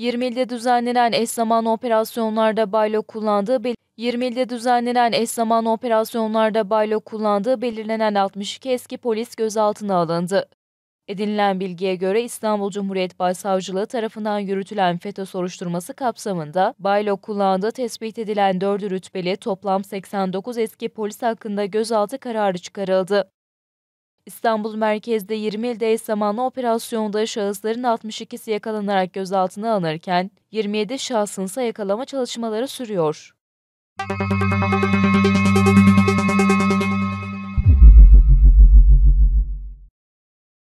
20 ilde düzenlenen eş zamanlı operasyonlarda baylo kullandığı 20 ilde düzenlenen eş zamanlı operasyonlarda baylo kullandığı belirlenen 62 eski polis gözaltına alındı. Edinilen bilgiye göre İstanbul Cumhuriyet Başsavcılığı tarafından yürütülen FETÖ soruşturması kapsamında baylo kullandığı tespit edilen 4 rütbeli toplam 89 eski polis hakkında gözaltı kararı çıkarıldı. İstanbul merkezde 20 ilde eş zamanlı operasyonda şahısların 62'si yakalanarak gözaltına alınırken 27 şahsın ise yakalama çalışmaları sürüyor. Müzik